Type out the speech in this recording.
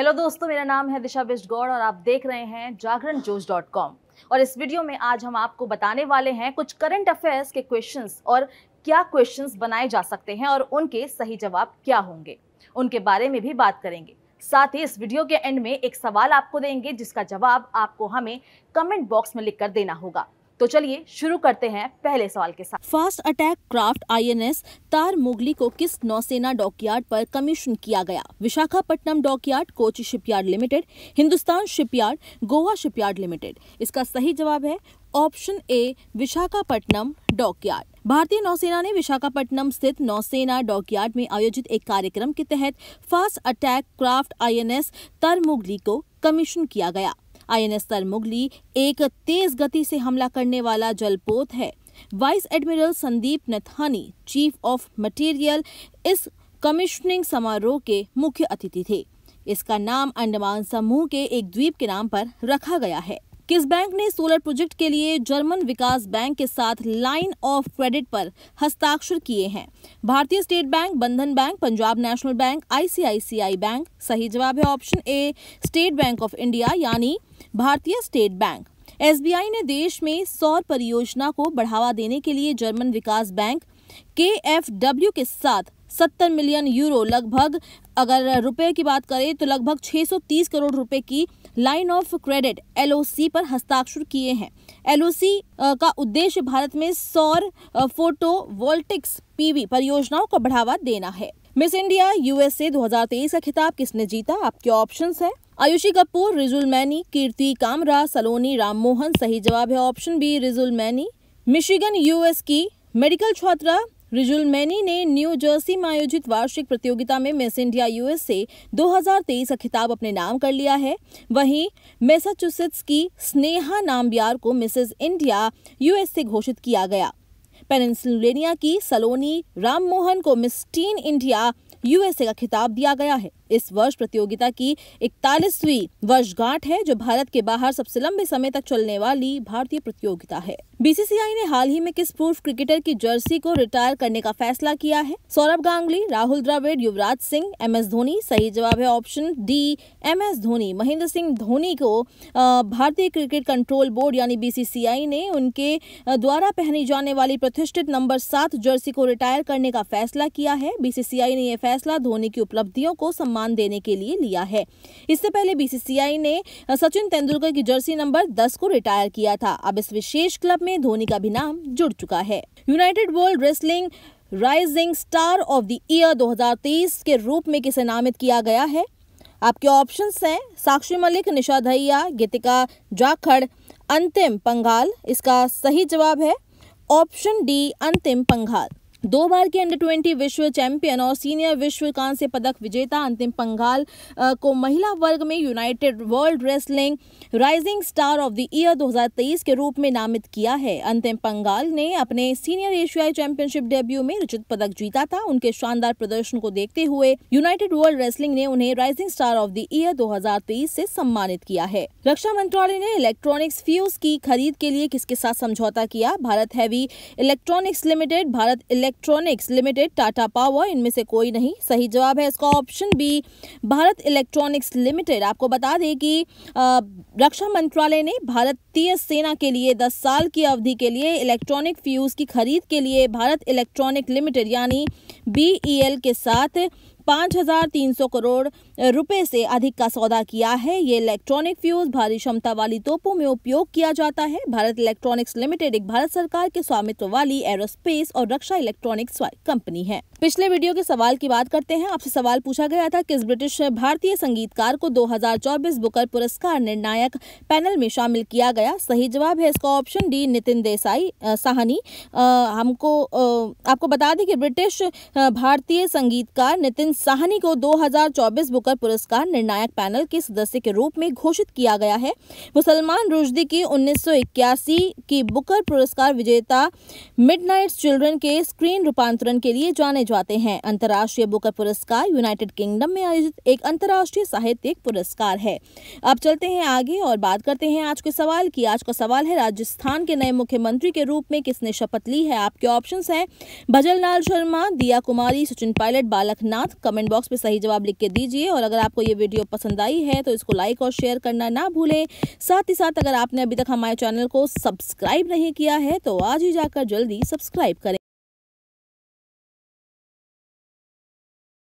hello दोस्तों मेरा नाम है दिशा बिस्ट गौड़ और आप देख रहे हैं जागरण जोश डॉट कॉम और इस वीडियो में आज हम आपको बताने वाले हैं कुछ करंट अफेयर्स के क्वेश्चंस और क्या क्वेश्चंस बनाए जा सकते हैं और उनके सही जवाब क्या होंगे उनके बारे में भी बात करेंगे साथ ही इस वीडियो के एंड में एक सवाल आपको देंगे जिसका जवाब आपको हमें कमेंट बॉक्स में लिख कर देना होगा तो चलिए शुरू करते हैं पहले सवाल के साथ फास्ट अटैक क्राफ्ट आईएनएस तार मुगली को किस नौसेना डॉकयार्ड पर कमीशन किया गया Visakhapatnam dockyard Kochi shipyard limited Hindustan shipyard Goa shipyard limited इसका सही जवाब है ऑप्शन ए विशाखापट्टनम डॉकयार्ड भारतीय नौसेना ने विशाखापट्टनम स्थित नौसेना डॉकयार्ड में आयोजित एक कार्यक्रम के तहत fast attack craft INS Tarmugli को कमीशन किया गया आईएनएस तरमुगली एक तेज गति से हमला करने वाला जलपोत है vice admiral Sandeep Nathani chief of material इस कमिश्निंग समारोह के मुख्य अतिथि थे इसका नाम अंडमान समूह के एक द्वीप के नाम पर रखा गया है किस बैंक ने सोलर प्रोजेक्ट के लिए जर्मन विकास बैंक के साथ लाइन ऑफ क्रेडिट पर हस्ताक्षर किए हैं Bharatiya state bank Bandhan bank Punjab national bank ICICI bank सही जवाब है option A state bank of India यानी भारतीय स्टेट बैंक एसबीआई ने देश में सौर परियोजना को बढ़ावा देने के लिए जर्मन विकास बैंक के एफ डब्ल्यू के साथ 70 मिलियन यूरो लगभग अगर रुपए की बात करें तो लगभग 630 करोड़ रुपए की लाइन ऑफ क्रेडिट एल पर हस्ताक्षर किए हैं एल का उद्देश्य भारत में सौर फोटोवोल्टिक्स पीवी परियोजनाओं को बढ़ावा देना है मिस इंडिया यूएसए 2023 का खिताब किसने जीता आपके ऑप्शंस हैं आयुषी कपूर रिजुल मैनी कीर्ति कामरा सलोनी राममोहन सही जवाब है option B Rijul Maini Michigan US की मेडिकल छात्रा रिजुल मैनी ने न्यू जर्सी में आयोजित वार्षिक प्रतियोगिता में मिस इंडिया यूएस से 2023 का खिताब अपने नाम कर लिया है वहीं मैसाचुसेट्स की स्नेहा नामबियार को मिसेज इंडिया यूएस से घोषित किया गया पेनसिल्वेनिया की सलोनी राममोहन को मिस टीन इंडिया यूएसए का खिताब दिया गया है इस वर्ष प्रतियोगिता की इकतालीसवीं वर्षगांठ है जो भारत के बाहर सबसे लंबे समय तक चलने वाली भारतीय प्रतियोगिता है बीसीसीआई ने हाल ही में किस पूर्व क्रिकेटर की जर्सी को रिटायर करने का फैसला किया है सौरभ गांगुली राहुल द्रविड़ युवराज सिंह एम एस धोनी सही जवाब है option D M S Dhoni Mahendra Singh Dhoni को भारतीय क्रिकेट कंट्रोल बोर्ड यानी बीसीसीआई ने उनके द्वारा पहनी जाने वाली प्रतिष्ठित नंबर सात जर्सी को रिटायर करने का फैसला किया है बीसीसीआई ने यह फैसला धोनी की उपलब्धियों को सम्मान सम्मान देने के लिए लिया है इससे पहले बीसीसीआई ने सचिन तेंदुलकर की जर्सी नंबर 10 को रिटायर किया था अब इस विशेष क्लब में धोनी का भी नाम जुड़ चुका है united world wrestling rising star of the year 2023 के रूप में किसे नामित किया गया है आपके ऑप्शन हैं साक्षी मलिक निशा धैया गीतिका जाखड़ अंतिम पंगाल इसका सही जवाब है ऑप्शन डी अंतिम पंगाल दो बार के अंडर ट्वेंटी विश्व चैंपियन और सीनियर विश्व कांस्य पदक विजेता अंतिम पंगाल को महिला वर्ग में united world wrestling rising star of the year 2023 के रूप में नामित किया है अंतिम पंगाल ने अपने सीनियर एशियाई चैंपियनशिप डेब्यू में रचित पदक जीता था उनके शानदार प्रदर्शन को देखते हुए यूनाइटेड वर्ल्ड रेसलिंग ने उन्हें rising star of the year दो से सम्मानित किया है रक्षा मंत्रालय ने इलेक्ट्रॉनिक्स फ्यूज की खरीद के लिए किसके साथ समझौता किया Bharat heavy electronics limited Bharat इलेक् इलेक्ट्रॉनिक्स लिमिटेड टाटा पावर इनमें से कोई नहीं सही जवाब है इसका option B Bharat electronics limited आपको बता दें कि रक्षा मंत्रालय ने भारतीय सेना के लिए दस साल की अवधि के लिए इलेक्ट्रॉनिक फ्यूज़ की खरीद के लिए भारत इलेक्ट्रॉनिक लिमिटेड यानी बी e के साथ 5,300 करोड़ रुपए से अधिक का सौदा किया है ये इलेक्ट्रॉनिक फ्यूज भारी क्षमता वाली तोपों में उपयोग किया जाता है भारत इलेक्ट्रॉनिक्स लिमिटेड एक भारत सरकार के स्वामित्व वाली एरोस्पेस और रक्षा इलेक्ट्रॉनिक्स कंपनी है पिछले वीडियो के सवाल की बात करते हैं आपसे सवाल पूछा गया था किस ब्रिटिश भारतीय संगीतकार को 2024 बुकर पुरस्कार निर्णायक पैनल में शामिल किया गया सही जवाब है इसका ऑप्शन डी नितिन देसाई साहनी हमको आपको बता दें कि ब्रिटिश भारतीय संगीतकार नितिन एन साहनी को 2024 बुकर पुरस्कार निर्णायक पैनल के सदस्य के रूप में घोषित किया गया है मुसलमान रुजदी की 1981 की बुकर पुरस्कार विजेता मिडनाइट चिल्ड्रन के स्क्रीन रूपांतरण के लिए जाने जाते हैं अंतर्राष्ट्रीय बुकर पुरस्कार यूनाइटेड किंगडम में आयोजित एक अंतर्राष्ट्रीय साहित्यिक पुरस्कार है अब चलते हैं आगे और बात करते हैं आज के सवाल की आज का सवाल है राजस्थान के नए मुख्यमंत्री के रूप में किसने शपथ ली है आपके ऑप्शन है भजनलाल शर्मा दिया कुमारी सचिन पायलट बालकनाथ कमेंट बॉक्स में सही जवाब लिख के दीजिए और अगर आपको ये वीडियो पसंद आई है तो इसको लाइक और शेयर करना ना भूलें साथ ही साथ अगर आपने अभी तक हमारे चैनल को सब्सक्राइब नहीं किया है तो आज ही जाकर जल्दी सब्सक्राइब करें